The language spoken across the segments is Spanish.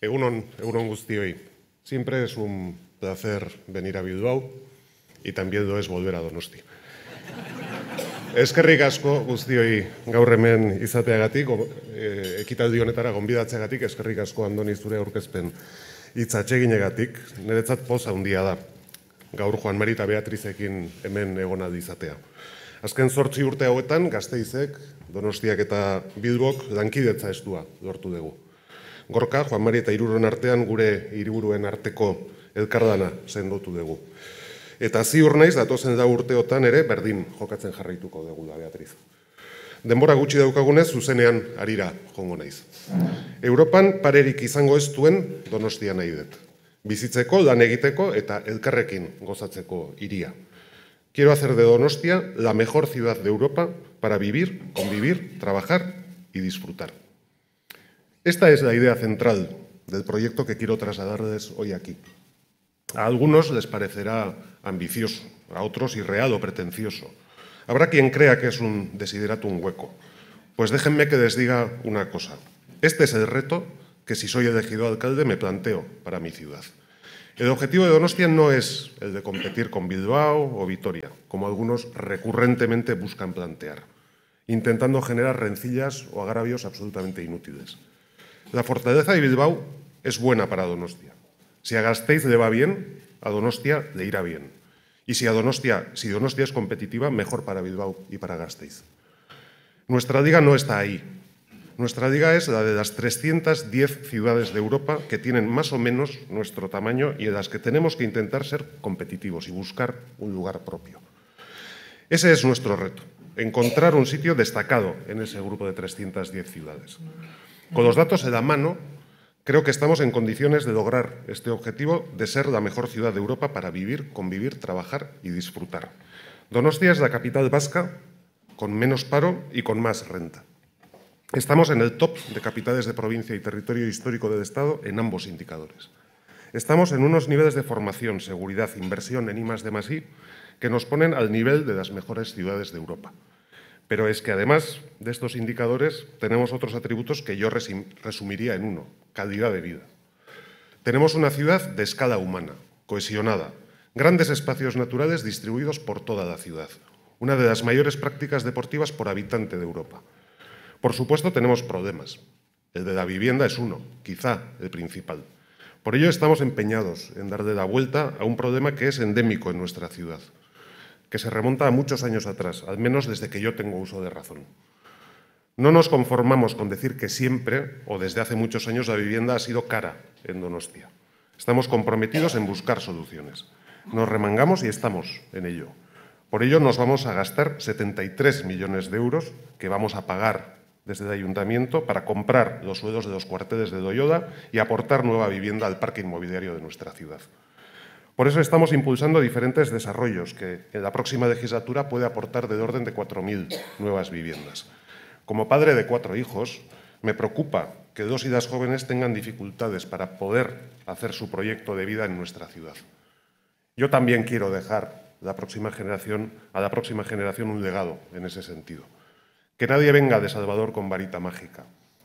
Egunon, egunon guztioi. Siempre es un placer venir a Bilbao y también lo es volver a Donosti. Eskerrik asko guztioi gaur hemen izateagatik, e, ekitaldi honetara gonbidatzeagatik, eskerrik asko andoni zure aurkezpen itzatxeginegatik, niretzat poza handia da, gaur Juan Merita Beatrizekin hemen egonaldi izatea. Azken zortzi urte hauetan, gazteizek, donostiak eta bilbok, lankidetza estua lortu dugu. Gorka, Juan Mari eta Iruron artean gure hiriburuen arteko elkardana sendotu dugu. Eta ziur naiz, datozen da urteotan ere, berdin jokatzen jarraituko dugu da, Beatriz. Denbora gutxi daukagunez, zuzenean arira, jongo naiz. Europan parerik izango ez duen donostia nahi dut. Bizitzeko, lan egiteko eta elkarrekin gozatzeko iria. Quiero hacer de Donostia la mejor ciudad de Europa para vivir, convivir, trabajar y disfrutar. Esta es la idea central del proyecto que quiero trasladarles hoy aquí. A algunos les parecerá ambicioso, a otros irreal o pretencioso. Habrá quien crea que es un desiderato un hueco. Pues déjenme que les diga una cosa. Este es el reto que si soy elegido alcalde me planteo para mi ciudad. El objetivo de Donostia no es el de competir con Bilbao o Vitoria, como algunos recurrentemente buscan plantear, intentando generar rencillas o agravios absolutamente inútiles. La fortaleza de Bilbao es buena para Donostia. Si a Gasteiz le va bien, a Donostia le irá bien. Y si, a Donostia, si Donostia es competitiva, mejor para Bilbao y para Gasteiz. Nuestra liga no está ahí. Nuestra liga es la de las 310 ciudades de Europa que tienen más o menos nuestro tamaño y en las que tenemos que intentar ser competitivos y buscar un lugar propio. Ese es nuestro reto, encontrar un sitio destacado en ese grupo de 310 ciudades. Con los datos en la mano, creo que estamos en condiciones de lograr este objetivo de ser la mejor ciudad de Europa para vivir, convivir, trabajar y disfrutar. Donostia es la capital vasca con menos paro y con más renta. Estamos en el top de capitales de provincia y territorio histórico del Estado en ambos indicadores. Estamos en unos niveles de formación, seguridad, inversión en I+, D+, I que nos ponen al nivel de las mejores ciudades de Europa. Pero es que además de estos indicadores tenemos otros atributos que yo resumiría en uno, calidad de vida. Tenemos una ciudad de escala humana, cohesionada, grandes espacios naturales distribuidos por toda la ciudad, una de las mayores prácticas deportivas por habitante de Europa. Por supuesto tenemos problemas. El de la vivienda es uno, quizá el principal. Por ello estamos empeñados en darle la vuelta a un problema que es endémico en nuestra ciudad, que se remonta a muchos años atrás, al menos desde que yo tengo uso de razón. No nos conformamos con decir que siempre o desde hace muchos años la vivienda ha sido cara en Donostia. Estamos comprometidos en buscar soluciones. Nos remangamos y estamos en ello. Por ello nos vamos a gastar 73 millones de euros que vamos a pagar desde el ayuntamiento para comprar los suelos de los cuarteles de Doyoda y aportar nueva vivienda al parque inmobiliario de nuestra ciudad. Por eso estamos impulsando diferentes desarrollos que la próxima legislatura puede aportar de orden de 4.000 nuevas viviendas. Como padre de cuatro hijos, me preocupa que dos y las jóvenes tengan dificultades para poder hacer su proyecto de vida en nuestra ciudad. Yo también quiero dejar la próxima generación, a la próxima generación un legado en ese sentido. Que nadie venga de Salvador con varita mágica.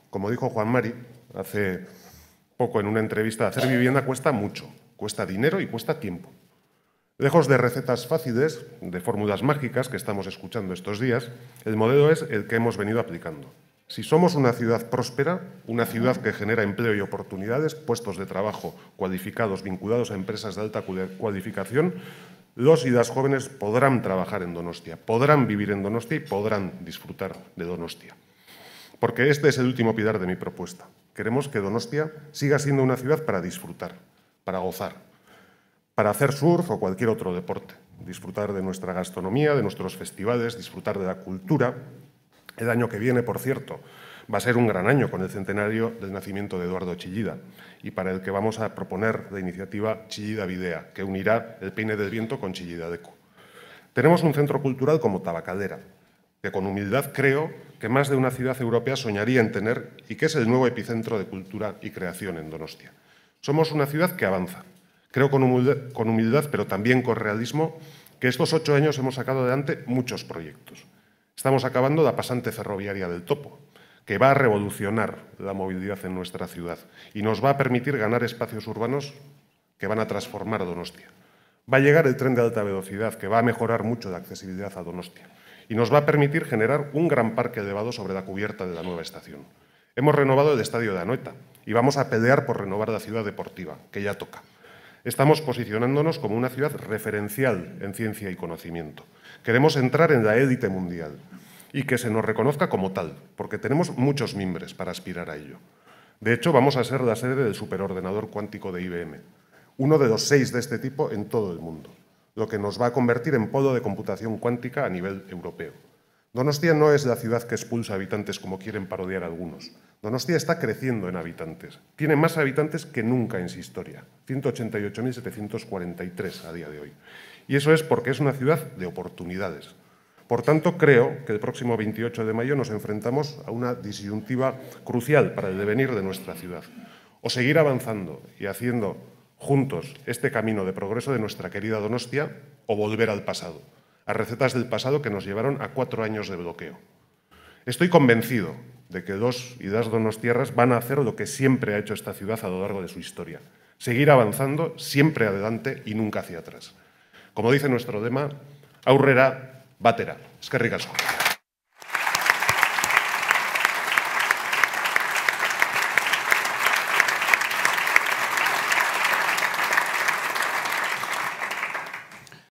Como dijo Juan Mari hace poco en una entrevista, hacer vivienda cuesta mucho Cuesta dinero y cuesta tiempo. Lejos de recetas fáciles, de fórmulas mágicas que estamos escuchando estos días, el modelo es el que hemos venido aplicando. Si somos una ciudad próspera, una ciudad que genera empleo y oportunidades, puestos de trabajo cualificados vinculados a empresas de alta cualificación, los y las jóvenes podrán trabajar en Donostia, podrán vivir en Donostia y podrán disfrutar de Donostia. Porque este es el último pilar de mi propuesta. Queremos que Donostia siga siendo una ciudad para disfrutar, para gozar, para hacer surf o cualquier otro deporte, disfrutar de nuestra gastronomía, de nuestros festivales, disfrutar de la cultura. El año que viene, por cierto, va a ser un gran año con el centenario del nacimiento de Eduardo Chillida y para el que vamos a proponer la iniciativa Chillida Videa, que unirá el peine del viento con Chillida Deco. Tenemos un centro cultural como Tabacalera, que con humildad creo que más de una ciudad europea soñaría en tener y que es el nuevo epicentro de cultura y creación en Donostia. Somos una ciudad que avanza. Creo con humildad, pero también con realismo, que estos ocho años hemos sacado adelante muchos proyectos. Estamos acabando la pasante ferroviaria del topo, que va a revolucionar la movilidad en nuestra ciudad y nos va a permitir ganar espacios urbanos que van a transformar Donostia. Va a llegar el tren de alta velocidad, que va a mejorar mucho la accesibilidad a Donostia y nos va a permitir generar un gran parque elevado sobre la cubierta de la nueva estación. Hemos renovado el estadio de Anoeta y vamos a pelear por renovar la ciudad deportiva, que ya toca. Estamos posicionándonos como una ciudad referencial en ciencia y conocimiento. Queremos entrar en la élite mundial y que se nos reconozca como tal, porque tenemos muchos mimbres para aspirar a ello. De hecho, vamos a ser la sede del superordenador cuántico de IBM, uno de los seis de este tipo en todo el mundo, lo que nos va a convertir en polo de computación cuántica a nivel europeo. Donostia no es la ciudad que expulsa habitantes como quieren parodiar algunos, Donostia está creciendo en habitantes. Tiene más habitantes que nunca en su historia, 188.743 a día de hoy. Y eso es porque es una ciudad de oportunidades. Por tanto, creo que el próximo 28 de mayo nos enfrentamos a una disyuntiva crucial para el devenir de nuestra ciudad. O seguir avanzando y haciendo juntos este camino de progreso de nuestra querida Donostia, o volver al pasado, a recetas del pasado que nos llevaron a cuatro años de bloqueo. Estoy convencido de que dos y das donos tierras van a hacer lo que siempre ha hecho esta ciudad a lo largo de su historia. Seguir avanzando siempre adelante y nunca hacia atrás. Como dice nuestro lema, aurrera, batera. Es que